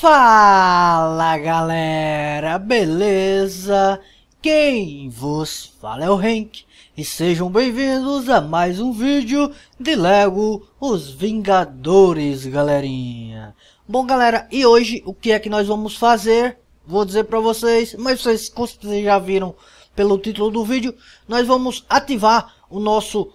Fala galera, beleza? Quem vos fala é o Henk e sejam bem-vindos a mais um vídeo de Lego Os Vingadores, galerinha. Bom galera, e hoje o que é que nós vamos fazer? Vou dizer para vocês, mas vocês, vocês já viram pelo título do vídeo, nós vamos ativar o nosso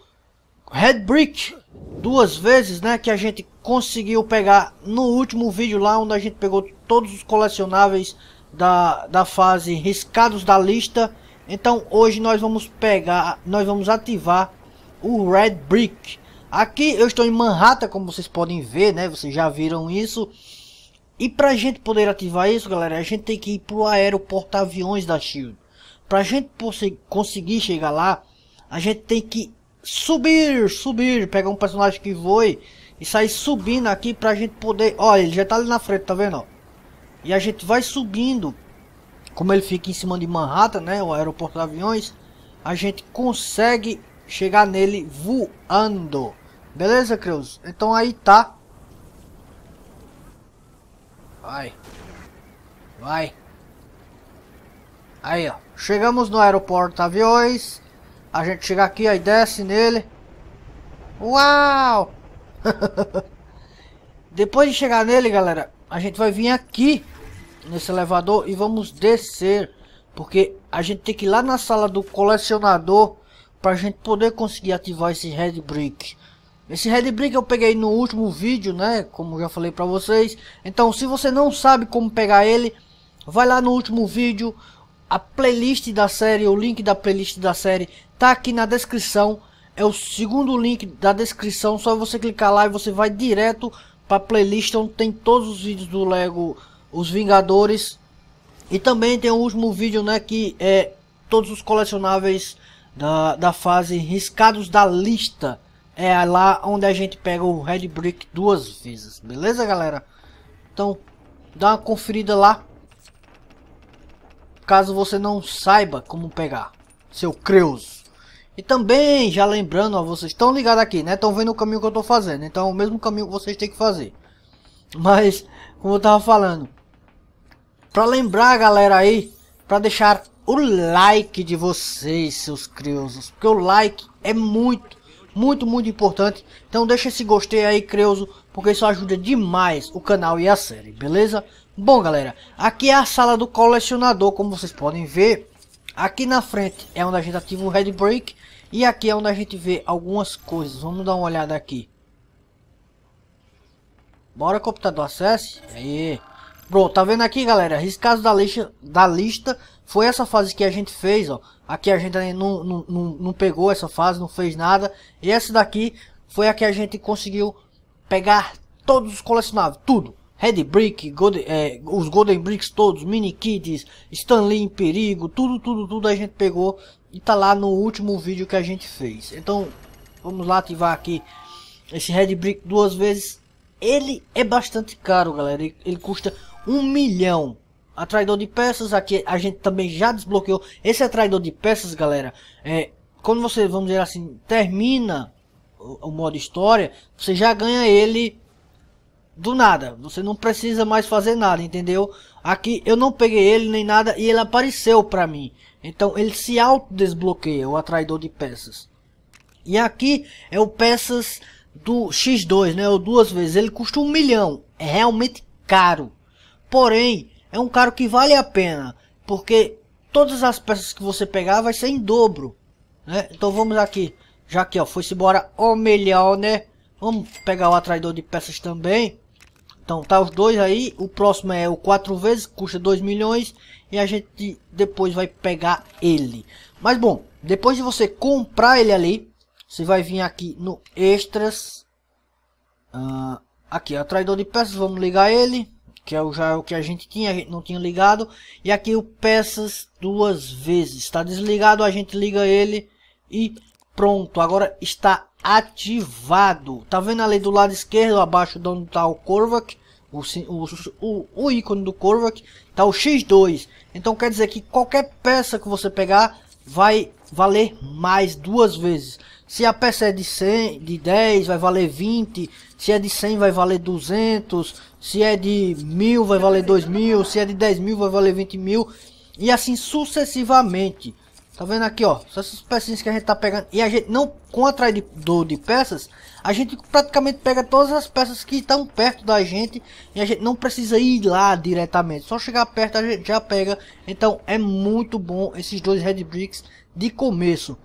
Red Brick duas vezes, né? Que a gente conseguiu pegar no último vídeo lá onde a gente pegou todos os colecionáveis da, da fase riscados da lista. Então hoje nós vamos pegar, nós vamos ativar o Red Brick. Aqui eu estou em Manhattan, como vocês podem ver, né? Vocês já viram isso. E para a gente poder ativar isso, galera, a gente tem que ir para o aeroporto aviões da SHIELD. Para a gente conseguir chegar lá, a gente tem que subir, subir, pegar um personagem que voe e sair subindo aqui pra gente poder... Olha, ele já tá ali na frente, tá vendo? E a gente vai subindo, como ele fica em cima de Manhattan, né? O aeroporto de aviões. A gente consegue chegar nele voando. Beleza, Creus? Então aí tá. Vai. Vai. Aí, ó. Chegamos no aeroporto aviões. A gente chega aqui, aí desce nele. Uau! Depois de chegar nele, galera, a gente vai vir aqui nesse elevador e vamos descer. Porque a gente tem que ir lá na sala do colecionador para a gente poder conseguir ativar esse Red Brick. Esse Red Brick eu peguei no último vídeo, né? Como já falei para vocês. Então, se você não sabe como pegar ele, vai lá no último vídeo. A playlist da série, o link da playlist da série tá aqui na descrição é o segundo link da descrição, só você clicar lá e você vai direto para a playlist onde tem todos os vídeos do Lego Os Vingadores. E também tem o último vídeo, né, que é todos os colecionáveis da, da fase riscados da lista. É lá onde a gente pega o Red Brick duas vezes, beleza, galera? Então, dá uma conferida lá. Caso você não saiba como pegar. Seu Creus. E também, já lembrando, ó, vocês estão ligados aqui, né? Estão vendo o caminho que eu estou fazendo. Então, o mesmo caminho que vocês têm que fazer. Mas, como eu tava falando, para lembrar galera aí, para deixar o like de vocês, seus creusos. Porque o like é muito, muito, muito importante. Então, deixa esse gostei aí, creuso, porque isso ajuda demais o canal e a série, beleza? Bom, galera, aqui é a sala do colecionador, como vocês podem ver. Aqui na frente é onde a gente ativa o Red Break e aqui é onde a gente vê algumas coisas. Vamos dar uma olhada aqui. Bora computador, acesse. Aí. Pronto, tá vendo aqui, galera? Riscado da lista, da lista foi essa fase que a gente fez, ó. Aqui a gente não, não, não, não pegou essa fase, não fez nada. E essa daqui foi a que a gente conseguiu pegar todos os colecionáveis, tudo. Red Brick, Golden, é, os Golden Bricks todos, Mini Kids, Stanley em Perigo, tudo, tudo, tudo a gente pegou e tá lá no último vídeo que a gente fez. Então, vamos lá ativar aqui esse Red Brick duas vezes. Ele é bastante caro, galera. Ele, ele custa um milhão. Atraidor de peças, aqui a gente também já desbloqueou. Esse atraidor de peças, galera, é, quando você, vamos dizer assim, termina o, o modo história, você já ganha ele do nada. Você não precisa mais fazer nada, entendeu? Aqui eu não peguei ele nem nada e ele apareceu para mim. Então ele se auto-desbloqueia, o atraidor de peças. E aqui é o peças do X2, né? Ou duas vezes. Ele custa um milhão. É realmente caro. Porém, é um caro que vale a pena. Porque todas as peças que você pegar vai ser em dobro. Né? Então vamos aqui. Já que ó, foi-se embora o milhão, né? Vamos pegar o atraidor de peças também. Então tá os dois aí, o próximo é o 4 vezes, custa 2 milhões e a gente depois vai pegar ele. Mas bom, depois de você comprar ele ali, você vai vir aqui no extras, uh, aqui é o traidor de peças, vamos ligar ele, que é o, já é o que a gente tinha, a gente não tinha ligado. E aqui o peças duas vezes, está desligado, a gente liga ele e pronto, agora está ativado. Tá vendo ali do lado esquerdo, abaixo de onde tá o Korvac, o, o, o ícone do Korvac, tá o X2. Então quer dizer que qualquer peça que você pegar vai valer mais duas vezes. Se a peça é de 100, de 10 vai valer 20, se é de 100 vai valer 200, se é de 1000 vai valer 2000, se é de 10.000, vai valer 20.000. e assim sucessivamente. Tá vendo aqui, ó? Só essas pecinhas que a gente tá pegando. E a gente não, com atrás de, do, de peças, a gente praticamente pega todas as peças que estão perto da gente. E a gente não precisa ir lá diretamente. Só chegar perto a gente já pega. Então é muito bom esses dois Red Bricks de começo.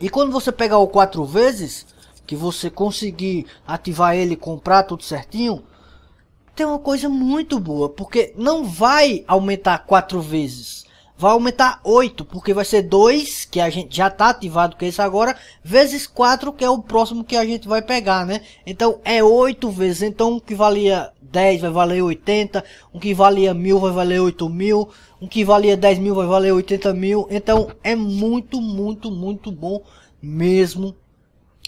E quando você pegar o quatro vezes, que você conseguir ativar ele comprar tudo certinho. Tem uma coisa muito boa, porque não vai aumentar quatro vezes vai aumentar 8, porque vai ser 2, que a gente já está ativado que esse agora, vezes 4, que é o próximo que a gente vai pegar, né? Então é 8 vezes, então um que valia 10 vai valer 80, um que valia 1000 vai valer 8000, um que valia 10 mil vai valer 80 mil, então é muito, muito, muito bom mesmo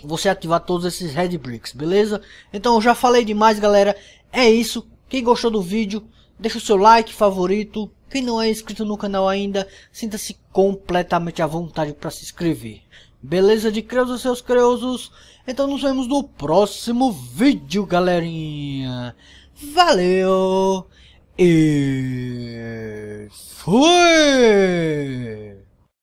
você ativar todos esses Red Bricks, beleza? Então eu já falei demais, galera, é isso, quem gostou do vídeo, deixa o seu like, favorito, quem não é inscrito no canal ainda, sinta-se completamente à vontade para se inscrever. Beleza de creusos, seus creusos? Então nos vemos no próximo vídeo, galerinha. Valeu e fui!